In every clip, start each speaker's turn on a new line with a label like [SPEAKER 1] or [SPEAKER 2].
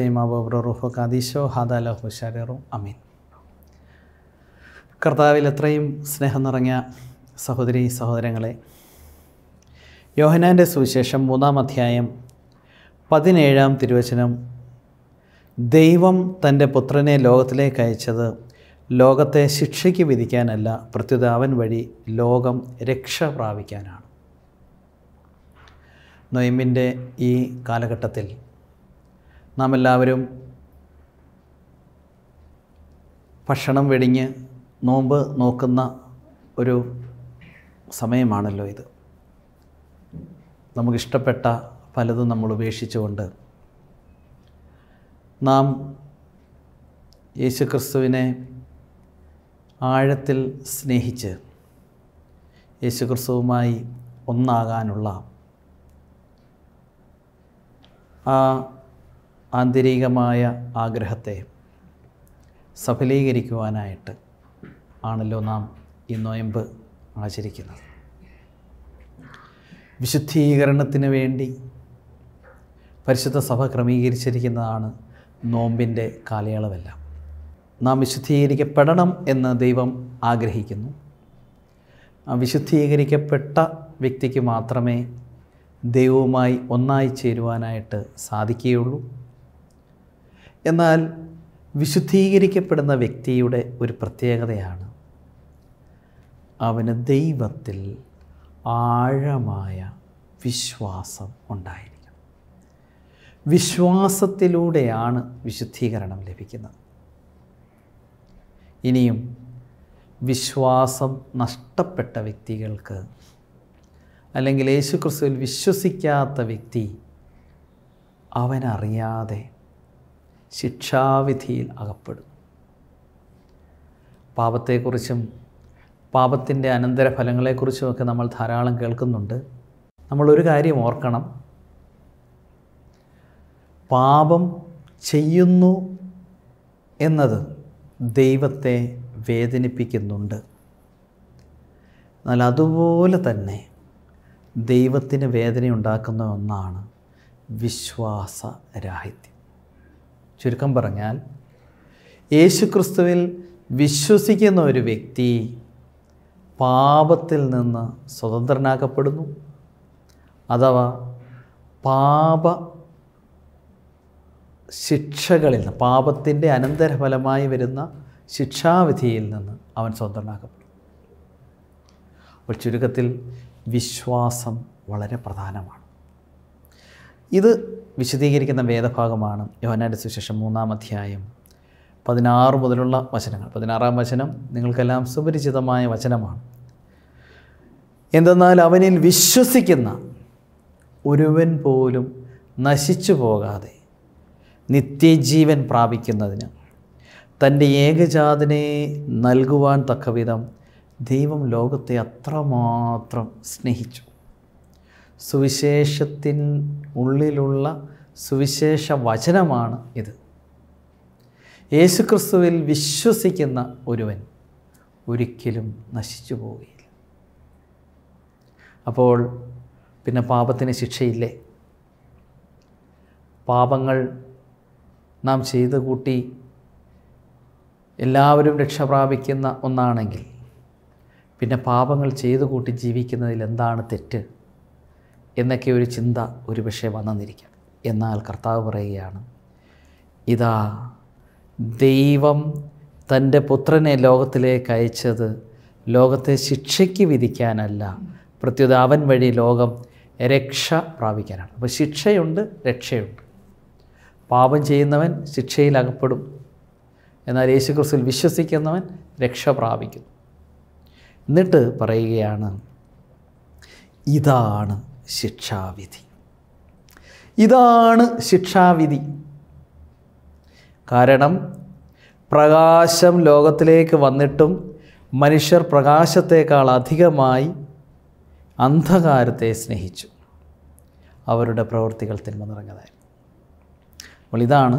[SPEAKER 1] അമീൻ കർത്താവിൽ എത്രയും സ്നേഹം നിറഞ്ഞ സഹോദരി സഹോദരങ്ങളെ യോഹനാൻ്റെ സുവിശേഷം മൂന്നാം അധ്യായം പതിനേഴാം തിരുവചനം ദൈവം തൻ്റെ പുത്രനെ ലോകത്തിലേക്ക് അയച്ചത് ലോകത്തെ ശിക്ഷയ്ക്ക് വിധിക്കാനല്ല പ്രത്യുത അവൻ വഴി ലോകം രക്ഷ പ്രാപിക്കാനാണ് നൊയിമ്പിൻ്റെ ഈ കാലഘട്ടത്തിൽ നാം എല്ലാവരും ഭക്ഷണം വെടിഞ്ഞ് നോമ്പ് നോക്കുന്ന ഒരു സമയമാണല്ലോ ഇത് നമുക്കിഷ്ടപ്പെട്ട പലതും നമ്മൾ ഉപേക്ഷിച്ചുകൊണ്ട് നാം യേശുക്രിസ്തുവിനെ ആഴത്തിൽ സ്നേഹിച്ച് യേശുക്രിസ്തുവുമായി ഒന്നാകാനുള്ള ആ ആന്തരികമായ ആഗ്രഹത്തെ സഫലീകരിക്കുവാനായിട്ട് ആണല്ലോ നാം ഈ നോയമ്പ് ആചരിക്കുന്നത് വിശുദ്ധീകരണത്തിന് വേണ്ടി പരിശുദ്ധ സഭ ക്രമീകരിച്ചിരിക്കുന്നതാണ് നോമ്പിൻ്റെ കാലയളവെല്ലാം നാം വിശുദ്ധീകരിക്കപ്പെടണം എന്ന് ദൈവം ആഗ്രഹിക്കുന്നു വിശുദ്ധീകരിക്കപ്പെട്ട വ്യക്തിക്ക് മാത്രമേ ദൈവവുമായി ഒന്നായി ചേരുവാനായിട്ട് സാധിക്കുകയുള്ളൂ എന്നാൽ വിശുദ്ധീകരിക്കപ്പെടുന്ന വ്യക്തിയുടെ ഒരു പ്രത്യേകതയാണ് അവന് ദൈവത്തിൽ ആഴമായ വിശ്വാസം ഉണ്ടായിരിക്കണം വിശ്വാസത്തിലൂടെയാണ് വിശുദ്ധീകരണം ലഭിക്കുന്നത് ഇനിയും വിശ്വാസം നഷ്ടപ്പെട്ട വ്യക്തികൾക്ക് അല്ലെങ്കിൽ യേശുക്രിസ്തുവിൽ വിശ്വസിക്കാത്ത വ്യക്തി അവനറിയാതെ ശിക്ഷാവിധിയിൽ അകപ്പെടും പാപത്തെക്കുറിച്ചും പാപത്തിൻ്റെ അനന്തരഫലങ്ങളെക്കുറിച്ചുമൊക്കെ നമ്മൾ ധാരാളം കേൾക്കുന്നുണ്ട് നമ്മളൊരു കാര്യം ഓർക്കണം പാപം ചെയ്യുന്നു എന്നത് ദൈവത്തെ വേദനിപ്പിക്കുന്നുണ്ട് എന്നാൽ അതുപോലെ തന്നെ ദൈവത്തിന് വേദനയുണ്ടാക്കുന്ന ഒന്നാണ് വിശ്വാസരാഹിത്യം ചുരുക്കം പറഞ്ഞാൽ യേശുക്രിസ്തുവിൽ വിശ്വസിക്കുന്ന ഒരു വ്യക്തി പാപത്തിൽ നിന്ന് സ്വതന്ത്രനാക്കപ്പെടുന്നു അഥവാ പാപ ശിക്ഷകളിൽ നിന്ന് പാപത്തിൻ്റെ അനന്തരഫലമായി വരുന്ന ശിക്ഷാവിധിയിൽ നിന്ന് അവൻ സ്വതന്ത്രനാക്കപ്പെടുന്നു അപ്പോൾ ചുരുക്കത്തിൽ വിശ്വാസം വളരെ പ്രധാനമാണ് ഇത് വിശദീകരിക്കുന്ന വേദഭാഗമാണ് യോഹനാൻ്റെ സുശേഷം മൂന്നാം അധ്യായം പതിനാറ് മുതലുള്ള വചനങ്ങൾ പതിനാറാം വചനം നിങ്ങൾക്കെല്ലാം സുപരിചിതമായ വചനമാണ് എന്തെന്നാൽ അവനിൽ വിശ്വസിക്കുന്ന ഒരുവൻ പോലും നശിച്ചു പോകാതെ നിത്യജീവൻ പ്രാപിക്കുന്നതിന് തൻ്റെ ഏകജാതനെ നൽകുവാൻ തക്കവിധം ദൈവം ലോകത്തെ അത്രമാത്രം സ്നേഹിച്ചു സുവിശേഷത്തിൻ ഉള്ളിലുള്ള സുവിശേഷ വചനമാണ് ഇത് യേശുക്രിസ്തുവിൽ വിശ്വസിക്കുന്ന ഒരുവൻ ഒരിക്കലും നശിച്ചു പോവുകയില്ല അപ്പോൾ പിന്നെ പാപത്തിന് ശിക്ഷയില്ലേ പാപങ്ങൾ നാം ചെയ്തു കൂട്ടി എല്ലാവരും രക്ഷ പ്രാപിക്കുന്ന ഒന്നാണെങ്കിൽ പിന്നെ പാപങ്ങൾ ചെയ്തു കൂട്ടി ജീവിക്കുന്നതിൽ എന്താണ് തെറ്റ് എന്നൊക്കെ ഒരു ചിന്ത ഒരുപക്ഷെ വന്നെന്നിരിക്കാം എന്നാൽ കർത്താവ് പറയുകയാണ് ഇതാ ദൈവം തൻ്റെ പുത്രനെ ലോകത്തിലേക്ക് അയച്ചത് ലോകത്തെ ശിക്ഷയ്ക്ക് വിധിക്കാനല്ല പ്രത്യുത അവൻ വഴി ലോകം രക്ഷ പ്രാപിക്കാനാണ് അപ്പോൾ ശിക്ഷയുണ്ട് രക്ഷയുണ്ട് പാപം ചെയ്യുന്നവൻ ശിക്ഷയിൽ അകപ്പെടും എന്നാൽ യേശുക്രിസ്തുവിൽ വിശ്വസിക്കുന്നവൻ രക്ഷ പ്രാപിക്കുന്നു എന്നിട്ട് പറയുകയാണ് ഇതാണ് ശിക്ഷാവിധി ഇതാണ് ശിക്ഷാവിധി കാരണം പ്രകാശം ലോകത്തിലേക്ക് വന്നിട്ടും മനുഷ്യർ പ്രകാശത്തേക്കാൾ അധികമായി അന്ധകാരത്തെ സ്നേഹിച്ചു അവരുടെ പ്രവൃത്തികൾ തിന്മ നിറഞ്ഞതായി അപ്പോൾ ഇതാണ്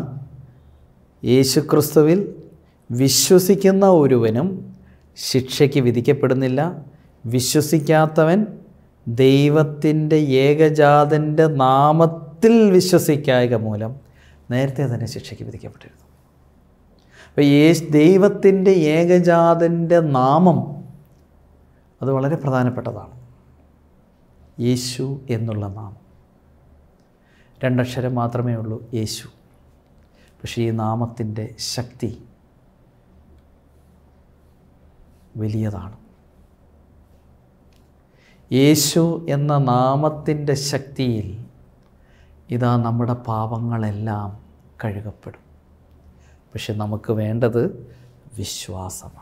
[SPEAKER 1] യേശുക്രിസ്തുവിൽ വിശ്വസിക്കുന്ന ഒരുവനും ശിക്ഷയ്ക്ക് വിധിക്കപ്പെടുന്നില്ല വിശ്വസിക്കാത്തവൻ ദൈവത്തിൻ്റെ ഏകജാതൻ്റെ നാമത്തിൽ വിശ്വസിക്കായക മൂലം നേരത്തെ തന്നെ ശിക്ഷയ്ക്ക് വിധിക്കപ്പെട്ടിരുന്നു അപ്പോൾ യേശ് ദൈവത്തിൻ്റെ ഏകജാതൻ്റെ നാമം അത് വളരെ പ്രധാനപ്പെട്ടതാണ് യേശു എന്നുള്ള നാമം രണ്ടക്ഷരം മാത്രമേ ഉള്ളൂ യേശു പക്ഷേ ഈ നാമത്തിൻ്റെ ശക്തി വലിയതാണ് യേശു എന്ന നാമത്തിൻ്റെ ശക്തിയിൽ ഇതാ നമ്മുടെ പാപങ്ങളെല്ലാം കഴുകപ്പെടും പക്ഷെ നമുക്ക് വേണ്ടത് വിശ്വാസമാണ്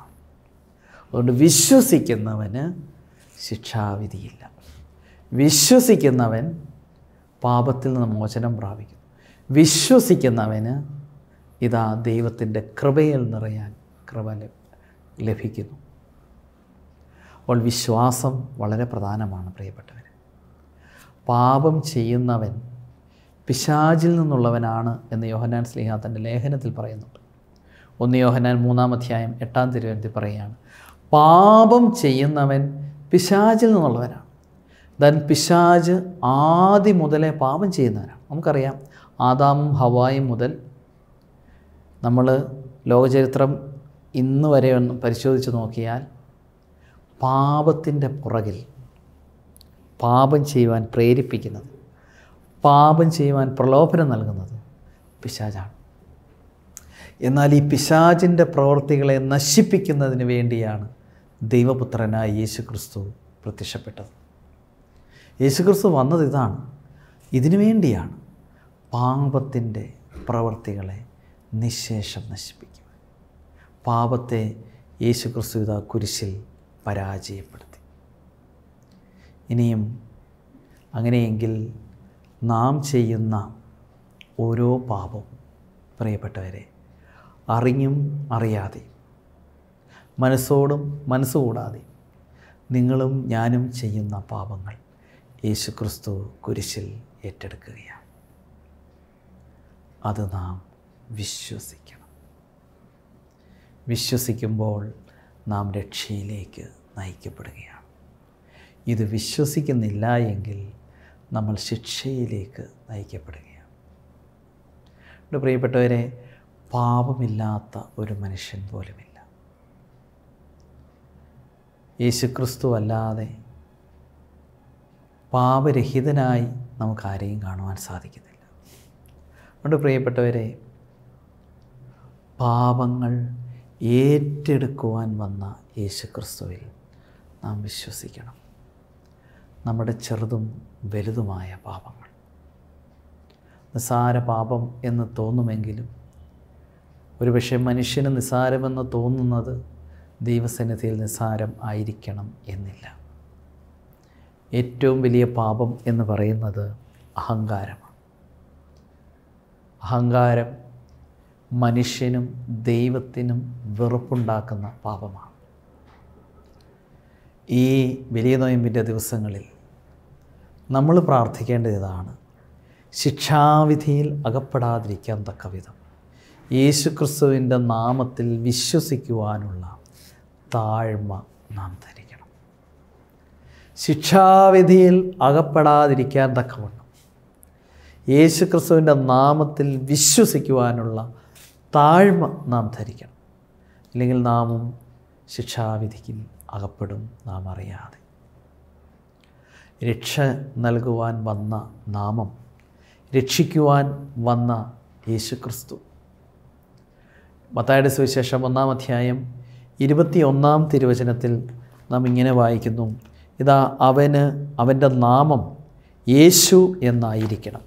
[SPEAKER 1] അതുകൊണ്ട് വിശ്വസിക്കുന്നവന് ശിക്ഷാവിധിയില്ല വിശ്വസിക്കുന്നവൻ പാപത്തിൽ നിന്ന് മോചനം പ്രാപിക്കും വിശ്വസിക്കുന്നവന് ഇതാ ദൈവത്തിൻ്റെ കൃപയിൽ നിറയാൻ കൃപ ലഭിക്കുന്നു അപ്പോൾ വിശ്വാസം വളരെ പ്രധാനമാണ് പ്രിയപ്പെട്ടവർ പാപം ചെയ്യുന്നവൻ പിശാചിൽ നിന്നുള്ളവനാണ് എന്ന് യോഹനാൻ സ്ലിഹ തൻ്റെ ലേഖനത്തിൽ പറയുന്നുണ്ട് ഒന്ന് യോഹനാൻ മൂന്നാം അധ്യായം എട്ടാം തിരുവനന്തി പറയുകയാണ് പാപം ചെയ്യുന്നവൻ പിശാചിൽ നിന്നുള്ളവനാണ് ദൻ പിശാജ് ആദ്യം മുതലേ പാപം ചെയ്യുന്നവനാണ് നമുക്കറിയാം ആദാമും ഹവായും മുതൽ നമ്മൾ ലോകചരിത്രം ഇന്ന് വരെ ഒന്ന് പരിശോധിച്ച് നോക്കിയാൽ പാപത്തിൻ്റെ പുറകിൽ പാപം ചെയ്യുവാൻ പ്രേരിപ്പിക്കുന്നത് പാപം ചെയ്യുവാൻ പ്രലോഭനം നൽകുന്നത് പിശാചാണ് എന്നാൽ ഈ പിശാചിൻ്റെ പ്രവൃത്തികളെ നശിപ്പിക്കുന്നതിന് വേണ്ടിയാണ് ദൈവപുത്രനായ യേശു ക്രിസ്തു പ്രത്യക്ഷപ്പെട്ടത് യേശുക്രിസ്തു വന്നത് ഇതാണ് ഇതിനു വേണ്ടിയാണ് പാപത്തിൻ്റെ പ്രവൃത്തികളെ നിശേഷം നശിപ്പിക്കുക പാപത്തെ യേശുക്രിസ്തു ഇതാ കുരിശിൽ പരാജയപ്പെടുത്തി ഇനിയും അങ്ങനെയെങ്കിൽ നാം ചെയ്യുന്ന ഓരോ പാപവും പ്രിയപ്പെട്ടവരെ അറിഞ്ഞും അറിയാതെ മനസ്സോടും മനസ്സുകൂടാതെ നിങ്ങളും ഞാനും ചെയ്യുന്ന പാപങ്ങൾ യേശുക്രിസ്തു കുരിശിൽ ഏറ്റെടുക്കുകയാണ് അത് നാം വിശ്വസിക്കണം വിശ്വസിക്കുമ്പോൾ നാം രക്ഷയിലേക്ക് നയിക്കപ്പെടുകയാണ് ഇത് വിശ്വസിക്കുന്നില്ല എങ്കിൽ നമ്മൾ ശിക്ഷയിലേക്ക് നയിക്കപ്പെടുകയാണ് പ്രിയപ്പെട്ടവരെ പാപമില്ലാത്ത ഒരു മനുഷ്യൻ പോലുമില്ല യേശുക്രിസ്തു അല്ലാതെ പാപരഹിതനായി നമുക്ക് ആരെയും കാണുവാൻ സാധിക്കുന്നില്ല അതുകൊണ്ട് പ്രിയപ്പെട്ടവരെ പാപങ്ങൾ ഏറ്റെടുക്കുവാൻ വന്ന യേശുക്രിസ്തുവിൽ നാം വിശ്വസിക്കണം നമ്മുടെ ചെറുതും വലുതുമായ പാപങ്ങൾ നിസ്സാര പാപം എന്ന് തോന്നുമെങ്കിലും ഒരുപക്ഷെ മനുഷ്യന് നിസ്സാരമെന്ന് തോന്നുന്നത് ദൈവസന്നിധിയിൽ നിസ്സാരം ആയിരിക്കണം എന്നില്ല ഏറ്റവും വലിയ പാപം എന്ന് പറയുന്നത് അഹങ്കാരമാണ് അഹങ്കാരം മനുഷ്യനും ദൈവത്തിനും വെറുപ്പുണ്ടാക്കുന്ന പാപമാണ് ഈ വലിയ നോയമ്പിൻ്റെ ദിവസങ്ങളിൽ നമ്മൾ പ്രാർത്ഥിക്കേണ്ടത് ഇതാണ് ശിക്ഷാവിധിയിൽ അകപ്പെടാതിരിക്കാൻ തക്ക വിധം യേശുക്രിസ്തുവിൻ്റെ നാമത്തിൽ വിശ്വസിക്കുവാനുള്ള താഴ്മ നാം ധരിക്കണം ശിക്ഷാവിധിയിൽ അകപ്പെടാതിരിക്കാൻ തക്കവണ്ണം യേശുക്രിസ്തുവിൻ്റെ നാമത്തിൽ വിശ്വസിക്കുവാനുള്ള താഴ്മ നാം ധരിക്കണം അല്ലെങ്കിൽ നാമും ശിക്ഷാവിധിക്ക് അകപ്പെടും നാം അറിയാതെ രക്ഷ നൽകുവാൻ വന്ന നാമം രക്ഷിക്കുവാൻ വന്ന യേശുക്രിസ്തു മത്തായുടെ സുവിശേഷം ഒന്നാം അധ്യായം ഒന്നാം തിരുവചനത്തിൽ നാം ഇങ്ങനെ വായിക്കുന്നു ഇതാ അവന് അവൻ്റെ നാമം യേശു എന്നായിരിക്കണം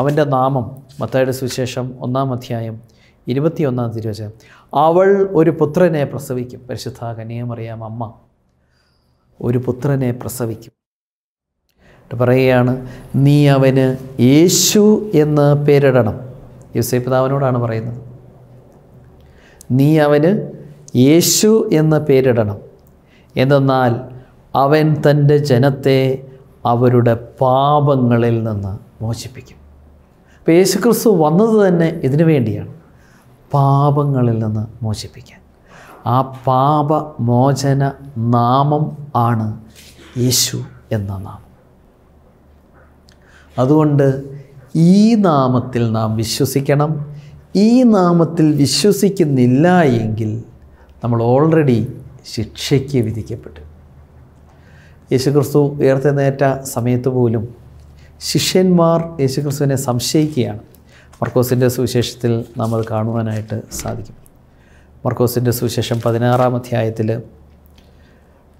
[SPEAKER 1] അവൻ്റെ നാമം മത്തായുടെ സുവിശേഷം ഒന്നാം അധ്യായം ഇരുപത്തിയൊന്നാം തിരുവചനം അവൾ ഒരു പുത്രനെ പ്രസവിക്കും പരിശുദ്ധ കനിയമറിയാം അമ്മ ഒരു പുത്രനെ പ്രസവിക്കും പറയുകയാണ് നീ അവന് യേശു എന്ന് പേരിടണം യൂസഫ് പിതാവിനോടാണ് പറയുന്നത് നീ അവന് യേശു എന്ന് പേരിടണം എന്തെന്നാൽ അവൻ തൻ്റെ ജനത്തെ അവരുടെ പാപങ്ങളിൽ നിന്ന് മോചിപ്പിക്കും അപ്പോൾ യേശുക്രിസ്തു വന്നത് തന്നെ ഇതിനു വേണ്ടിയാണ് പാപങ്ങളിൽ നിന്ന് മോചിപ്പിക്കാൻ ആ പാപമോചന നാമം ആണ് യേശു എന്ന നാമം അതുകൊണ്ട് ഈ നാമത്തിൽ നാം വിശ്വസിക്കണം ഈ നാമത്തിൽ വിശ്വസിക്കുന്നില്ല എങ്കിൽ നമ്മൾ ഓൾറെഡി ശിക്ഷയ്ക്ക് വിധിക്കപ്പെട്ടു യേശുക്രിസ്തു ഉയർത്തെന്നേറ്റ സമയത്ത് പോലും ശിഷ്യന്മാർ യേശുക്രിസ്തുവിനെ സംശയിക്കുകയാണ് മർക്കോസിൻ്റെ സുവിശേഷത്തിൽ നമ്മൾ കാണുവാനായിട്ട് സാധിക്കും മർക്കോസിൻ്റെ സുവിശേഷം പതിനാറാം അധ്യായത്തിൽ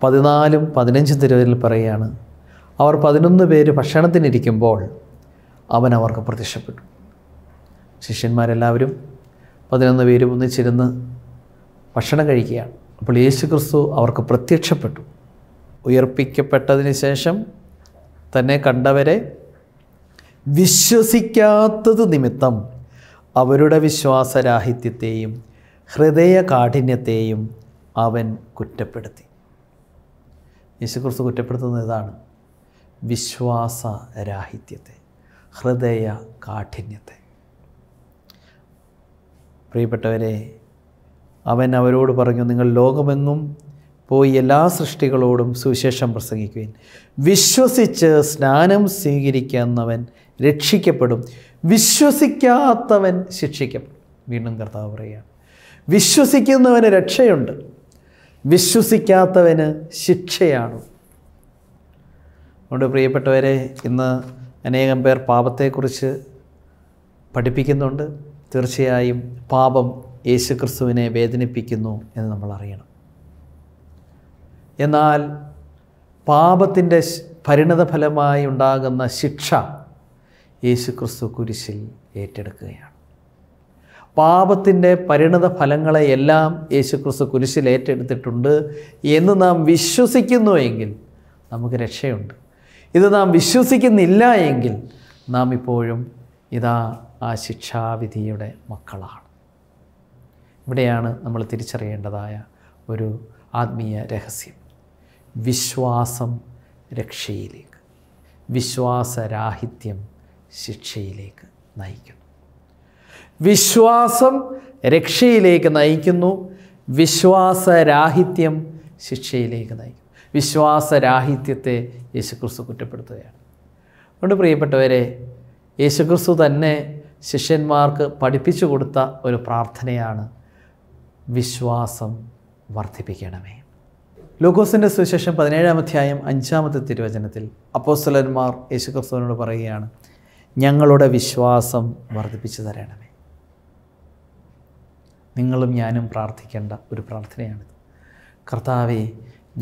[SPEAKER 1] പതിനാലും പതിനഞ്ചും തിരുവരിൽ പറയുകയാണ് അവർ പതിനൊന്ന് പേര് ഭക്ഷണത്തിനിരിക്കുമ്പോൾ അവൻ അവർക്ക് പ്രത്യക്ഷപ്പെട്ടു ശിഷ്യന്മാരെല്ലാവരും പതിനൊന്ന് പേരും ഒന്നിച്ചിരുന്ന് ഭക്ഷണം കഴിക്കുകയാണ് അപ്പോൾ യേശു ക്രിസ്തു അവർക്ക് പ്രത്യക്ഷപ്പെട്ടു ഉയർപ്പിക്കപ്പെട്ടതിന് ശേഷം തന്നെ കണ്ടവരെ വിശ്വസിക്കാത്തത് നിമിത്തം അവരുടെ വിശ്വാസരാഹിത്യത്തെയും ഹൃദയ കാഠിന്യത്തെയും അവൻ കുറ്റപ്പെടുത്തി യേശുക്രിസ്തു കുറ്റപ്പെടുത്തുന്നത് ഇതാണ് വിശ്വാസരാഹിത്യത്തെ ഹൃദയ കാഠിന്യത്തെ പ്രിയപ്പെട്ടവരെ അവൻ അവരോട് പറഞ്ഞു നിങ്ങൾ ലോകമെങ്ങും പോയി എല്ലാ സൃഷ്ടികളോടും സുവിശേഷം പ്രസംഗിക്കുവിൻ വിശ്വസിച്ച് സ്നാനം സ്വീകരിക്കുന്നവൻ രക്ഷിക്കപ്പെടും വിശ്വസിക്കാത്തവൻ ശിക്ഷിക്കപ്പെടും വീണ്ടും കർത്താവ് പറയുക വിശ്വസിക്കുന്നവന് രക്ഷയുണ്ട് വിശ്വസിക്കാത്തവന് ശിക്ഷയാണ് അതുകൊണ്ട് പ്രിയപ്പെട്ടവരെ ഇന്ന് അനേകം പേർ പാപത്തെക്കുറിച്ച് പഠിപ്പിക്കുന്നുണ്ട് തീർച്ചയായും പാപം യേശു ക്രിസ്തുവിനെ വേദനിപ്പിക്കുന്നു എന്ന് നമ്മൾ അറിയണം എന്നാൽ പാപത്തിൻ്റെ പരിണതഫലമായി ഉണ്ടാകുന്ന ശിക്ഷ യേശു ക്രിസ്തു കുരിശിൽ ഏറ്റെടുക്കുകയാണ് പാപത്തിൻ്റെ പരിണത ഫലങ്ങളെയെല്ലാം യേശു ക്രിസ്തു കുരിശിൽ ഏറ്റെടുത്തിട്ടുണ്ട് എന്ന് നാം വിശ്വസിക്കുന്നു എങ്കിൽ നമുക്ക് രക്ഷയുണ്ട് ഇത് നാം വിശ്വസിക്കുന്നില്ല എങ്കിൽ നാം ഇപ്പോഴും ഇതാ ആ ശിക്ഷാവിധിയുടെ മക്കളാണ് ഇവിടെയാണ് നമ്മൾ തിരിച്ചറിയേണ്ടതായ ഒരു ആത്മീയ രഹസ്യം വിശ്വാസം രക്ഷയിലേക്ക് വിശ്വാസരാഹിത്യം ശിക്ഷയിലേക്ക് നയിക്കുന്നു വിശ്വാസം രക്ഷയിലേക്ക് നയിക്കുന്നു വിശ്വാസരാഹിത്യം ശിക്ഷയിലേക്ക് നയിക്കുന്നു വിശ്വാസരാഹിത്യത്തെ യേശുക്രിസ്തു കുറ്റപ്പെടുത്തുകയാണ് അതുകൊണ്ട് പ്രിയപ്പെട്ടവരെ യേശുക്രിസ്തു തന്നെ ശിഷ്യന്മാർക്ക് പഠിപ്പിച്ചു കൊടുത്ത ഒരു പ്രാർത്ഥനയാണ് വിശ്വാസം വർദ്ധിപ്പിക്കണമേ ലൂക്കോസിൻ്റെ സുവിശേഷം പതിനേഴാം അധ്യായം അഞ്ചാമത്തെ തിരുവചനത്തിൽ അപ്പോസ്തലന്മാർ യേശുക്രിസ്തുവിനോട് പറയുകയാണ് ഞങ്ങളുടെ വിശ്വാസം വർദ്ധിപ്പിച്ചു തരണമേ നിങ്ങളും ഞാനും പ്രാർത്ഥിക്കേണ്ട ഒരു പ്രാർത്ഥനയാണിത് കർത്താവെ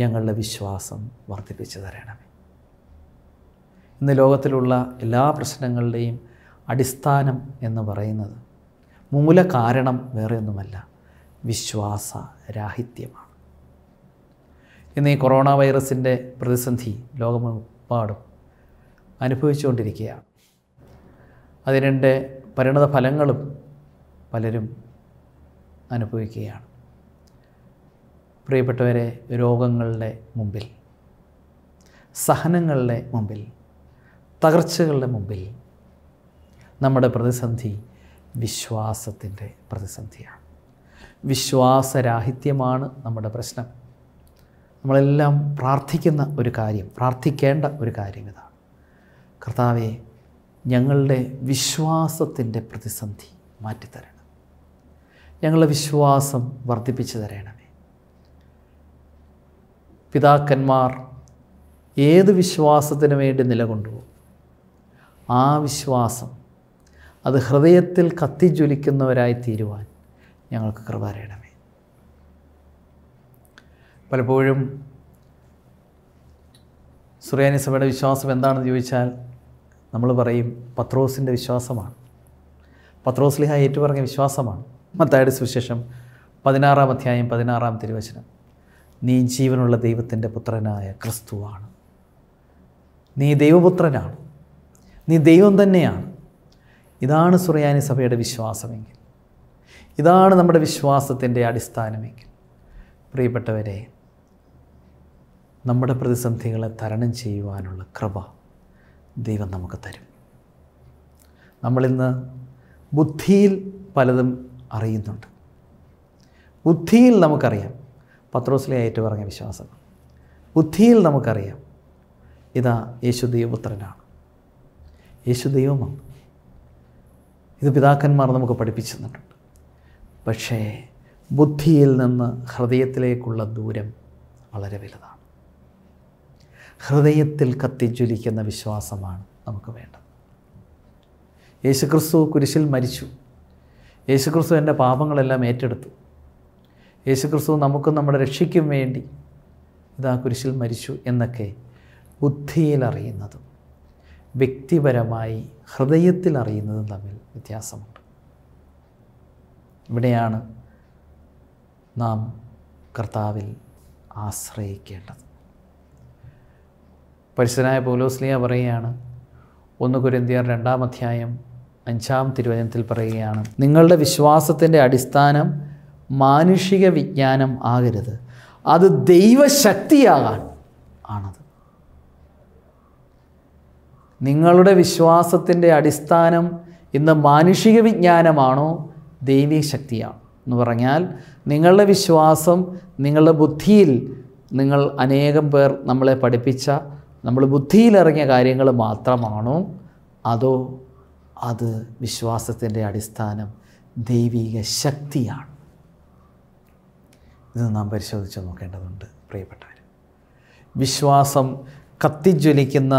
[SPEAKER 1] ഞങ്ങളുടെ വിശ്വാസം വർദ്ധിപ്പിച്ചു തരണമേ ഇന്ന് ലോകത്തിലുള്ള എല്ലാ പ്രശ്നങ്ങളുടെയും അടിസ്ഥാനം എന്ന് പറയുന്നത് മൂല കാരണം വേറെ ഒന്നുമല്ല വിശ്വാസ രാഹിത്യമാണ് ഇന്ന് ഈ കൊറോണ വൈറസിൻ്റെ പ്രതിസന്ധി ലോകമെമ്പാടും അനുഭവിച്ചുകൊണ്ടിരിക്കുകയാണ് അതിനെ പരിണത ഫലങ്ങളും പലരും അനുഭവിക്കുകയാണ് പ്രിയപ്പെട്ടവരെ രോഗങ്ങളുടെ മുമ്പിൽ സഹനങ്ങളുടെ മുമ്പിൽ തകർച്ചകളുടെ മുമ്പിൽ നമ്മുടെ പ്രതിസന്ധി വിശ്വാസത്തിൻ്റെ പ്രതിസന്ധിയാണ് വിശ്വാസരാഹിത്യമാണ് നമ്മുടെ പ്രശ്നം നമ്മളെല്ലാം പ്രാർത്ഥിക്കുന്ന ഒരു കാര്യം പ്രാർത്ഥിക്കേണ്ട ഒരു കാര്യം ഇതാണ് കർത്താവെ ഞങ്ങളുടെ വിശ്വാസത്തിൻ്റെ പ്രതിസന്ധി മാറ്റിത്തരണം ഞങ്ങളുടെ വിശ്വാസം വർദ്ധിപ്പിച്ചു തരണമേ പിതാക്കന്മാർ ഏത് വിശ്വാസത്തിന് വേണ്ടി നിലകൊണ്ടുപോകും ആ വിശ്വാസം അത് ഹൃദയത്തിൽ കത്തിജ്വലിക്കുന്നവരായി തീരുവാൻ ഞങ്ങൾക്ക് അറിയണമേ പലപ്പോഴും സുറിയാനി സഭയുടെ വിശ്വാസം എന്താണെന്ന് ചോദിച്ചാൽ നമ്മൾ പറയും പത്രോസിൻ്റെ വിശ്വാസമാണ് പത്രോസ്ലിഹ ഏറ്റുപറഞ്ഞ വിശ്വാസമാണ് മത്തായുടെ സുവിശേഷം പതിനാറാം അധ്യായം പതിനാറാം തിരുവചനം നീ ജീവനുള്ള ദൈവത്തിൻ്റെ പുത്രനായ ക്രിസ്തുവാണ് നീ ദൈവപുത്രനാണ് നീ ദൈവം തന്നെയാണ് ഇതാണ് സുറിയാനി സഭയുടെ വിശ്വാസമെങ്കിൽ ഇതാണ് നമ്മുടെ വിശ്വാസത്തിൻ്റെ അടിസ്ഥാനമെങ്കിൽ പ്രിയപ്പെട്ടവരെ നമ്മുടെ പ്രതിസന്ധികളെ തരണം ചെയ്യുവാനുള്ള കൃപ ദൈവം നമുക്ക് തരും നമ്മളിന്ന് ബുദ്ധിയിൽ പലതും അറിയുന്നുണ്ട് ബുദ്ധിയിൽ നമുക്കറിയാം പത്രോസിലെ ഏറ്റവും പറഞ്ഞ വിശ്വാസം ബുദ്ധിയിൽ നമുക്കറിയാം ഇതാ യേശു ദൈവപുത്രനാണ് യേശു ദൈവമാണ് ഇത് പിതാക്കന്മാർ നമുക്ക് പഠിപ്പിച്ചു തന്നിട്ടുണ്ട് പക്ഷേ ബുദ്ധിയിൽ നിന്ന് ഹൃദയത്തിലേക്കുള്ള ദൂരം വളരെ വലുതാണ് ഹൃദയത്തിൽ കത്തിജ്വലിക്കുന്ന വിശ്വാസമാണ് നമുക്ക് വേണ്ടത് യേശുക്രിസ്തു കുരിശിൽ മരിച്ചു യേശുക്രിസ്തു എൻ്റെ പാപങ്ങളെല്ലാം ഏറ്റെടുത്തു യേശുക്രിസ്തു നമുക്ക് നമ്മുടെ രക്ഷയ്ക്കും വേണ്ടി ഇതാ കുരിശിൽ മരിച്ചു എന്നൊക്കെ ബുദ്ധിയിൽ അറിയുന്നതും വ്യക്തിപരമായി ഹൃദയത്തിൽ അറിയുന്നതും തമ്മിൽ വ്യത്യാസമുണ്ട് ഇവിടെയാണ് നാം കർത്താവിൽ ആശ്രയിക്കേണ്ടത് പരിശുദ്ധനായ പൗലോസ്ലിയ പറയുകയാണ് ഒന്ന് കുരന്തിയർ രണ്ടാം അധ്യായം അഞ്ചാം തിരുവചനത്തിൽ പറയുകയാണ് നിങ്ങളുടെ വിശ്വാസത്തിൻ്റെ അടിസ്ഥാനം മാനുഷിക വിജ്ഞാനം ആകരുത് അത് ദൈവശക്തിയാകാൻ ആണത് നിങ്ങളുടെ വിശ്വാസത്തിൻ്റെ അടിസ്ഥാനം ഇന്ന് മാനുഷിക വിജ്ഞാനമാണോ ദൈവിക ശക്തിയാണ് എന്ന് പറഞ്ഞാൽ നിങ്ങളുടെ വിശ്വാസം നിങ്ങളുടെ ബുദ്ധിയിൽ നിങ്ങൾ അനേകം പേർ നമ്മളെ പഠിപ്പിച്ച നമ്മൾ ബുദ്ധിയിലിറങ്ങിയ കാര്യങ്ങൾ മാത്രമാണോ അതോ അത് വിശ്വാസത്തിൻ്റെ അടിസ്ഥാനം ദൈവിക ശക്തിയാണ് ഇത് നാം പരിശോധിച്ച് നോക്കേണ്ടതുണ്ട് പ്രിയപ്പെട്ടവർ വിശ്വാസം കത്തിജ്വലിക്കുന്ന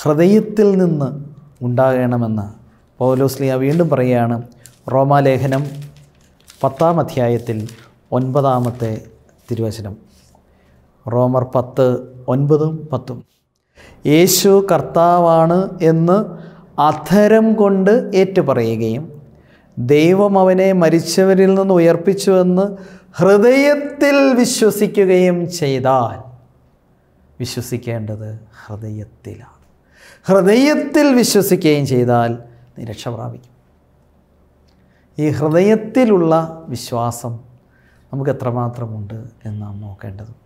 [SPEAKER 1] ഹൃദയത്തിൽ നിന്ന് ഉണ്ടാകണമെന്ന് പൗലോസ്ലിയ വീണ്ടും പറയുകയാണ് റോമാലേഖനം പത്താം അധ്യായത്തിൽ ഒൻപതാമത്തെ തിരുവചനം റോമർ പത്ത് ഒൻപതും പത്തും യേശു കർത്താവാണ് എന്ന് അധരം കൊണ്ട് ഏറ്റുപറയുകയും ദൈവം അവനെ മരിച്ചവരിൽ നിന്ന് ഉയർപ്പിച്ചുവെന്ന് ഹൃദയത്തിൽ വിശ്വസിക്കുകയും ചെയ്താൽ വിശ്വസിക്കേണ്ടത് ഹൃദയത്തിലാണ് ഹൃദയത്തിൽ വിശ്വസിക്കുകയും ചെയ്താൽ രക്ഷ പ്രാപിക്കും ഈ ഹൃദയത്തിലുള്ള വിശ്വാസം നമുക്ക് എത്രമാത്രമുണ്ട് എന്ന് നാം നോക്കേണ്ടതും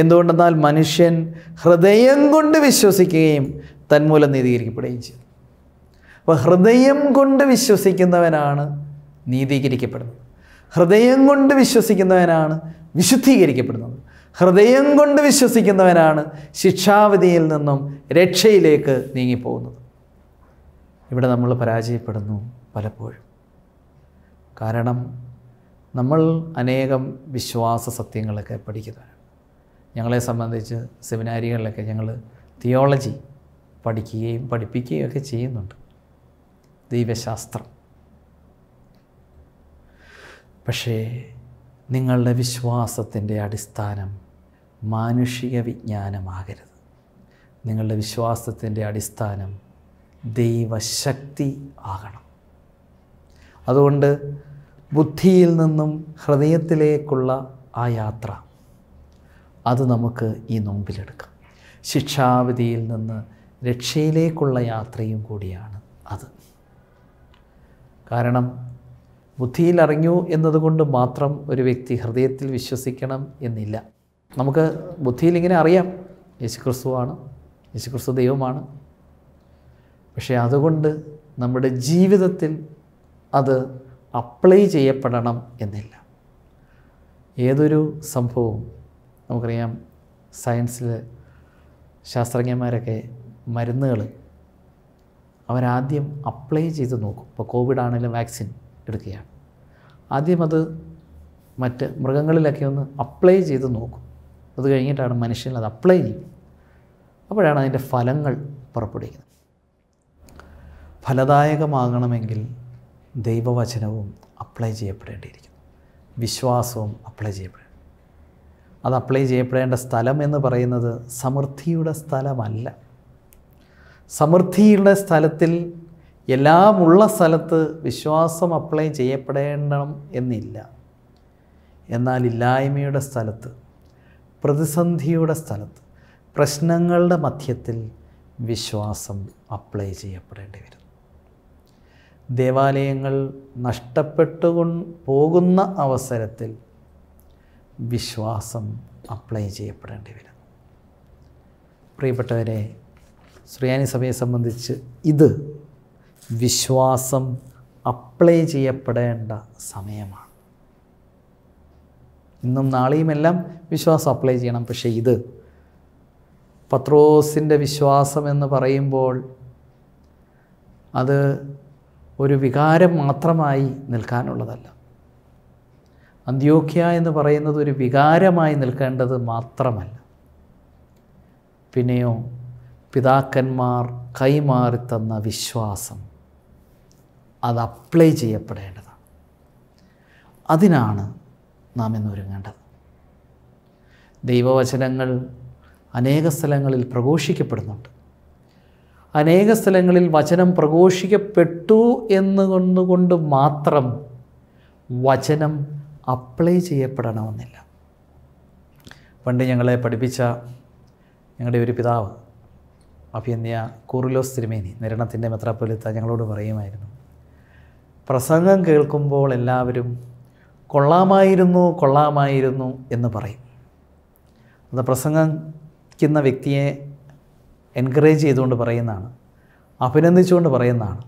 [SPEAKER 1] എന്തുകൊണ്ടെന്നാൽ മനുഷ്യൻ ഹൃദയം കൊണ്ട് വിശ്വസിക്കുകയും തന്മൂലം നീതീകരിക്കപ്പെടുകയും ചെയ്യും അപ്പോൾ ഹൃദയം കൊണ്ട് വിശ്വസിക്കുന്നവനാണ് നീതീകരിക്കപ്പെടുന്നത് ഹൃദയം കൊണ്ട് വിശ്വസിക്കുന്നവനാണ് വിശുദ്ധീകരിക്കപ്പെടുന്നത് ഹൃദയം കൊണ്ട് വിശ്വസിക്കുന്നവനാണ് ശിക്ഷാവിധിയിൽ നിന്നും രക്ഷയിലേക്ക് നീങ്ങിപ്പോകുന്നത് ഇവിടെ നമ്മൾ പരാജയപ്പെടുന്നു പലപ്പോഴും കാരണം നമ്മൾ അനേകം വിശ്വാസ സത്യങ്ങളൊക്കെ പഠിക്കുന്നവരാണ് ഞങ്ങളെ സംബന്ധിച്ച് സെമിനാരികളിലൊക്കെ ഞങ്ങൾ തിയോളജി പഠിക്കുകയും പഠിപ്പിക്കുകയും ഒക്കെ ചെയ്യുന്നുണ്ട് ദൈവശാസ്ത്രം പക്ഷേ നിങ്ങളുടെ വിശ്വാസത്തിൻ്റെ അടിസ്ഥാനം മാനുഷിക വിജ്ഞാനമാകരുത് നിങ്ങളുടെ വിശ്വാസത്തിൻ്റെ അടിസ്ഥാനം ദൈവശക്തി ആകണം അതുകൊണ്ട് ബുദ്ധിയിൽ നിന്നും ഹൃദയത്തിലേക്കുള്ള ആ യാത്ര അത് നമുക്ക് ഈ നോമ്പിലെടുക്കാം ശിക്ഷാവിധിയിൽ നിന്ന് രക്ഷയിലേക്കുള്ള യാത്രയും കൂടിയാണ് അത് കാരണം ബുദ്ധിയിലറിഞ്ഞു എന്നതുകൊണ്ട് മാത്രം ഒരു വ്യക്തി ഹൃദയത്തിൽ വിശ്വസിക്കണം എന്നില്ല നമുക്ക് ബുദ്ധിയിൽ ഇങ്ങനെ അറിയാം യേശുക്രിസ്തുവാണ് യേശുക്രിസ്തു ദൈവമാണ് പക്ഷേ അതുകൊണ്ട് നമ്മുടെ ജീവിതത്തിൽ അത് അപ്ലൈ ചെയ്യപ്പെടണം എന്നില്ല ഏതൊരു സംഭവവും നമുക്കറിയാം സയൻസിൽ ശാസ്ത്രജ്ഞന്മാരൊക്കെ മരുന്നുകൾ അവരാദ്യം അപ്ലൈ ചെയ്ത് നോക്കും ഇപ്പോൾ കോവിഡ് ആണെങ്കിലും വാക്സിൻ എടുക്കുകയാണ് ആദ്യം അത് മറ്റ് മൃഗങ്ങളിലൊക്കെ ഒന്ന് അപ്ലൈ ചെയ്ത് നോക്കും അത് കഴിഞ്ഞിട്ടാണ് മനുഷ്യൻ അത് അപ്ലൈ ചെയ്യും അപ്പോഴാണ് അതിൻ്റെ ഫലങ്ങൾ പുറപ്പെടുവിക്കുന്നത് ഫലദായകമാകണമെങ്കിൽ ദൈവവചനവും അപ്ലൈ ചെയ്യപ്പെടേണ്ടിയിരിക്കുന്നു വിശ്വാസവും അപ്ലൈ ചെയ്യപ്പെടും അത് അപ്ലൈ ചെയ്യപ്പെടേണ്ട സ്ഥലം എന്ന് പറയുന്നത് സമൃദ്ധിയുടെ സ്ഥലമല്ല സമൃദ്ധിയുടെ സ്ഥലത്തിൽ എല്ലാമുള്ള സ്ഥലത്ത് വിശ്വാസം അപ്ലൈ ചെയ്യപ്പെടേണ്ട എന്നില്ല എന്നാൽ ഇല്ലായ്മയുടെ സ്ഥലത്ത് പ്രതിസന്ധിയുടെ സ്ഥലത്ത് പ്രശ്നങ്ങളുടെ മധ്യത്തിൽ വിശ്വാസം അപ്ലൈ ചെയ്യപ്പെടേണ്ടി വരുന്നു ദേവാലയങ്ങൾ നഷ്ടപ്പെട്ടു പോകുന്ന അവസരത്തിൽ വിശ്വാസം അപ്ലൈ ചെയ്യപ്പെടേണ്ടി വരുന്നു പ്രിയപ്പെട്ടവരെ ശ്രീയാനി സഭയെ സംബന്ധിച്ച് ഇത് വിശ്വാസം അപ്ലൈ ചെയ്യപ്പെടേണ്ട സമയമാണ് ഇന്നും നാളെയുമെല്ലാം വിശ്വാസം അപ്ലൈ ചെയ്യണം പക്ഷേ ഇത് പത്രോസിൻ്റെ വിശ്വാസം എന്ന് പറയുമ്പോൾ അത് ഒരു വികാരം മാത്രമായി നിൽക്കാനുള്ളതല്ല അന്ത്യോഖ്യ എന്ന് പറയുന്നത് ഒരു വികാരമായി നിൽക്കേണ്ടത് മാത്രമല്ല പിന്നെയോ പിതാക്കന്മാർ കൈമാറി തന്ന വിശ്വാസം അത് അപ്ലൈ ചെയ്യപ്പെടേണ്ടതാണ് അതിനാണ് നാം ഇന്നൊരുങ്ങേണ്ടത് ദൈവവചനങ്ങൾ അനേക സ്ഥലങ്ങളിൽ പ്രഘോഷിക്കപ്പെടുന്നുണ്ട് അനേക സ്ഥലങ്ങളിൽ വചനം പ്രഘോഷിക്കപ്പെട്ടു എന്നുകൊണ്ടുകൊണ്ട് മാത്രം വചനം അപ്ലൈ ചെയ്യപ്പെടണമെന്നില്ല പണ്ട് ഞങ്ങളെ പഠിപ്പിച്ച ഞങ്ങളുടെ ഒരു പിതാവ് അഭിയന്യ കൂറുലോസ് തിരുമേനി നിരണത്തിൻ്റെ മെത്രാപ്പൊലിത്ത ഞങ്ങളോട് പറയുമായിരുന്നു പ്രസംഗം കേൾക്കുമ്പോൾ എല്ലാവരും കൊള്ളാമായിരുന്നു കൊള്ളാമായിരുന്നു എന്ന് പറയും അത് പ്രസംഗിക്കുന്ന വ്യക്തിയെ എൻകറേജ് ചെയ്തുകൊണ്ട് പറയുന്നതാണ് അഭിനന്ദിച്ചുകൊണ്ട് പറയുന്നതാണ്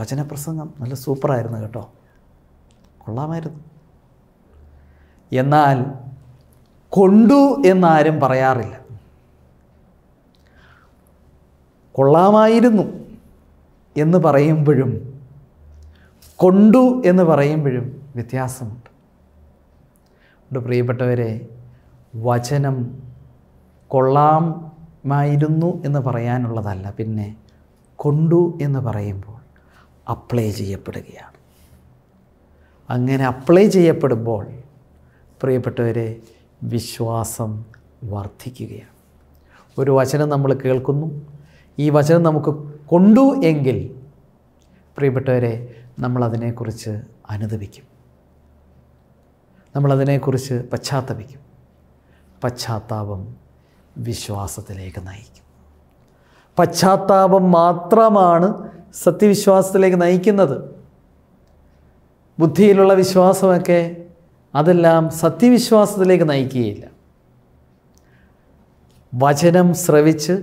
[SPEAKER 1] വചനപ്രസംഗം നല്ല സൂപ്പറായിരുന്നു കേട്ടോ കൊള്ളാമായിരുന്നു എന്നാൽ കൊണ്ടു എന്നാരും പറയാറില്ല കൊള്ളാമായിരുന്നു എന്ന് പറയുമ്പോഴും കൊണ്ടു എന്ന് പറയുമ്പോഴും വ്യത്യാസമുണ്ട് അതുകൊണ്ട് പ്രിയപ്പെട്ടവരെ വചനം കൊള്ളാമായിരുന്നു എന്ന് പറയാനുള്ളതല്ല പിന്നെ കൊണ്ടു എന്ന് പറയുമ്പോൾ അപ്ലൈ ചെയ്യപ്പെടുകയാണ് അങ്ങനെ അപ്ലൈ ചെയ്യപ്പെടുമ്പോൾ പ്രിയപ്പെട്ടവരെ വിശ്വാസം വർദ്ധിക്കുകയാണ് ഒരു വചനം നമ്മൾ കേൾക്കുന്നു ഈ വചനം നമുക്ക് കൊണ്ടു എങ്കിൽ പ്രിയപ്പെട്ടവരെ നമ്മളതിനെക്കുറിച്ച് അനുദപിക്കും നമ്മളതിനെക്കുറിച്ച് പശ്ചാത്തപിക്കും പശ്ചാത്താപം വിശ്വാസത്തിലേക്ക് നയിക്കും പശ്ചാത്താപം മാത്രമാണ് സത്യവിശ്വാസത്തിലേക്ക് നയിക്കുന്നത് ബുദ്ധിയിലുള്ള വിശ്വാസമൊക്കെ അതെല്ലാം സത്യവിശ്വാസത്തിലേക്ക് നയിക്കുകയില്ല വചനം ശ്രവിച്ച്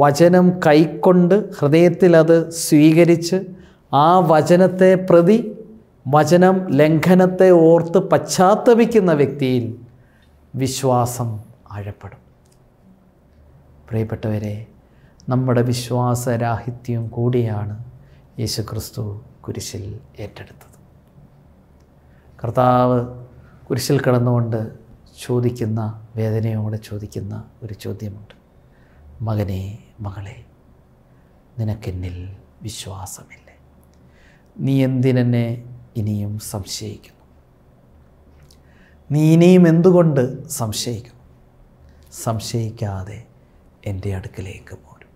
[SPEAKER 1] വചനം കൈക്കൊണ്ട് ഹൃദയത്തിൽ അത് സ്വീകരിച്ച് ആ വചനത്തെ പ്രതി വചനം ലംഘനത്തെ ഓർത്ത് പശ്ചാത്തപിക്കുന്ന വ്യക്തിയിൽ വിശ്വാസം ആഴപ്പെടും പ്രിയപ്പെട്ടവരെ നമ്മുടെ വിശ്വാസരാഹിത്യം കൂടിയാണ് യേശുക്രിസ്തു കുരിശിൽ ഏറ്റെടുത്തത് കർത്താവ് കുരിശിൽ കിടന്നുകൊണ്ട് ചോദിക്കുന്ന വേദനയോടെ ചോദിക്കുന്ന ഒരു ചോദ്യമുണ്ട് മകനെ മകളെ നിനക്കെന്നിൽ വിശ്വാസമില്ലേ നീ എന്തിനെന്നെ ഇനിയും സംശയിക്കുന്നു നീ ഇനിയും എന്തുകൊണ്ട് സംശയിക്കുന്നു സംശയിക്കാതെ എൻ്റെ അടുക്കലേക്ക് പോരും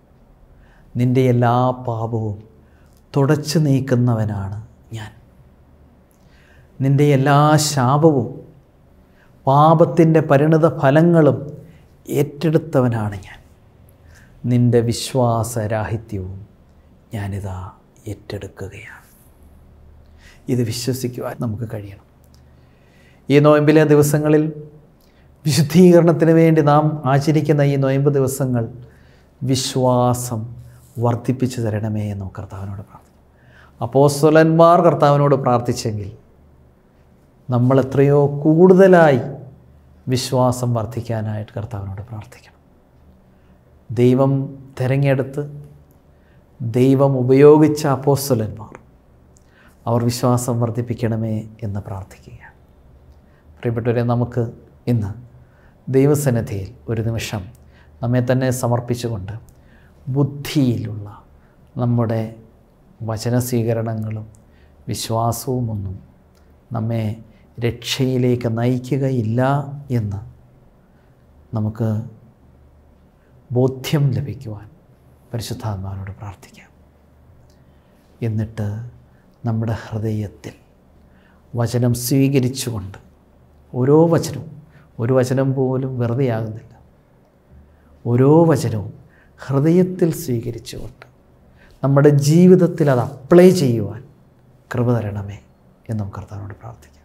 [SPEAKER 1] നിൻ്റെ എല്ലാ പാപവും തുടച്ചു നീക്കുന്നവനാണ് നിൻ്റെ എല്ലാ ശാപവും പാപത്തിൻ്റെ പരിണിത ഫലങ്ങളും ഏറ്റെടുത്തവനാണ് ഞാൻ നിൻ്റെ വിശ്വാസരാഹിത്യവും ഞാനിതാ ഏറ്റെടുക്കുകയാണ് ഇത് വിശ്വസിക്കുവാൻ നമുക്ക് കഴിയണം ഈ നോയമ്പിലെ ദിവസങ്ങളിൽ വിശുദ്ധീകരണത്തിന് വേണ്ടി നാം ആചരിക്കുന്ന ഈ നോയമ്പ് ദിവസങ്ങൾ വിശ്വാസം വർദ്ധിപ്പിച്ചു തരണമേ എന്ന് കർത്താവിനോട് പ്രാർത്ഥിക്കും അപ്പോസ്വലന്മാർ കർത്താവിനോട് പ്രാർത്ഥിച്ചെങ്കിൽ നമ്മൾ എത്രയോ കൂടുതലായി വിശ്വാസം വർദ്ധിക്കാനായിട്ട് കർത്താവിനോട് പ്രാർത്ഥിക്കണം ദൈവം തിരഞ്ഞെടുത്ത് ദൈവം ഉപയോഗിച്ച അപ്പോസ്തലന്മാർ അവർ വിശ്വാസം വർദ്ധിപ്പിക്കണമേ എന്ന് പ്രാർത്ഥിക്കുക പ്രിയപ്പെട്ടവരെ നമുക്ക് ഇന്ന് ദൈവസന്നിധിയിൽ ഒരു നിമിഷം നമ്മെ തന്നെ സമർപ്പിച്ചുകൊണ്ട് ബുദ്ധിയിലുള്ള നമ്മുടെ വചന സ്വീകരണങ്ങളും വിശ്വാസവുമൊന്നും നമ്മെ രക്ഷയിലേക്ക് നയിക്കുകയില്ല എന്ന് നമുക്ക് ബോധ്യം ലഭിക്കുവാൻ പരിശുദ്ധാത്മാവിനോട് പ്രാർത്ഥിക്കാം എന്നിട്ട് നമ്മുടെ ഹൃദയത്തിൽ വചനം സ്വീകരിച്ചുകൊണ്ട് ഓരോ വചനവും ഒരു വചനം പോലും വെറുതെയാകുന്നില്ല ഓരോ വചനവും ഹൃദയത്തിൽ സ്വീകരിച്ചുകൊണ്ട് നമ്മുടെ ജീവിതത്തിൽ അത് അപ്ലൈ ചെയ്യുവാൻ കൃപ തരണമേ എന്ന് കർത്താവിനോട് പ്രാർത്ഥിക്കാം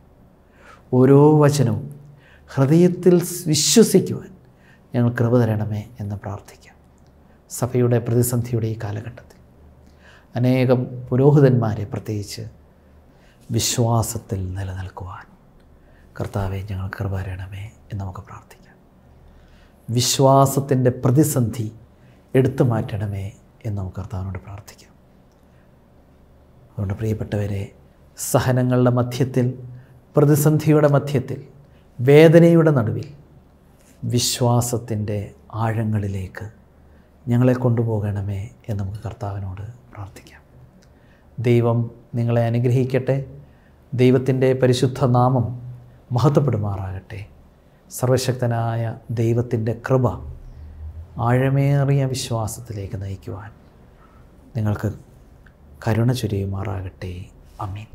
[SPEAKER 1] ഓരോ വചനവും ഹൃദയത്തിൽ വിശ്വസിക്കുവാൻ ഞങ്ങൾ കൃപ തരണമേ എന്ന് പ്രാർത്ഥിക്കാം സഭയുടെ പ്രതിസന്ധിയുടെ ഈ കാലഘട്ടത്തിൽ അനേകം പുരോഹിതന്മാരെ പ്രത്യേകിച്ച് വിശ്വാസത്തിൽ നിലനിൽക്കുവാൻ കർത്താവെ ഞങ്ങൾ കൃപ തരണമേ എന്ന് നമുക്ക് പ്രാർത്ഥിക്കാം വിശ്വാസത്തിൻ്റെ പ്രതിസന്ധി എടുത്തു മാറ്റണമേ എന്ന് നമുക്ക് കർത്താവിനോട് പ്രാർത്ഥിക്കാം അതുകൊണ്ട് പ്രിയപ്പെട്ടവരെ സഹനങ്ങളുടെ മധ്യത്തിൽ പ്രതിസന്ധിയുടെ മധ്യത്തിൽ വേദനയുടെ നടുവിൽ വിശ്വാസത്തിൻ്റെ ആഴങ്ങളിലേക്ക് ഞങ്ങളെ കൊണ്ടുപോകണമേ എന്ന് നമുക്ക് കർത്താവിനോട് പ്രാർത്ഥിക്കാം ദൈവം നിങ്ങളെ അനുഗ്രഹിക്കട്ടെ ദൈവത്തിൻ്റെ പരിശുദ്ധ നാമം മഹത്വപ്പെടുമാറാകട്ടെ സർവശക്തനായ ദൈവത്തിൻ്റെ കൃപ ആഴമേറിയ വിശ്വാസത്തിലേക്ക് നയിക്കുവാൻ നിങ്ങൾക്ക് കരുണ ചുരിയുമാറാകട്ടെ അമീൻ